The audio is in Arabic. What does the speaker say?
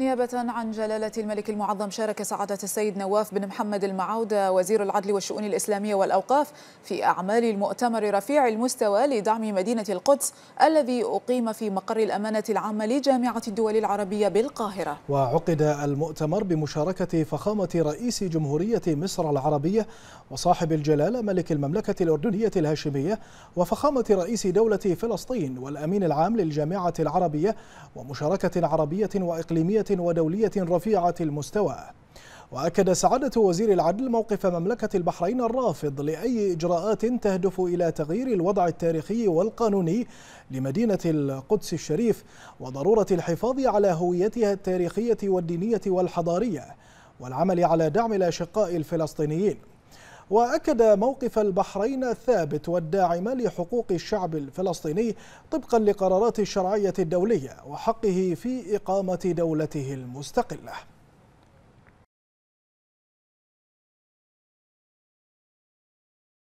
نيابة عن جلالة الملك المعظم شارك سعادة السيد نواف بن محمد المعودة وزير العدل والشؤون الإسلامية والأوقاف في أعمال المؤتمر رفيع المستوى لدعم مدينة القدس الذي أقيم في مقر الأمانة العامة لجامعة الدول العربية بالقاهرة وعقد المؤتمر بمشاركة فخامة رئيس جمهورية مصر العربية وصاحب الجلالة ملك المملكة الأردنية الهاشمية وفخامة رئيس دولة فلسطين والأمين العام للجامعة العربية ومشاركة عربية وإقليمية ودولية رفيعة المستوى وأكد سعادة وزير العدل موقف مملكة البحرين الرافض لأي إجراءات تهدف إلى تغيير الوضع التاريخي والقانوني لمدينة القدس الشريف وضرورة الحفاظ على هويتها التاريخية والدينية والحضارية والعمل على دعم الأشقاء الفلسطينيين وأكد موقف البحرين الثابت والداعم لحقوق الشعب الفلسطيني طبقا لقرارات الشرعية الدولية وحقه في إقامة دولته المستقلة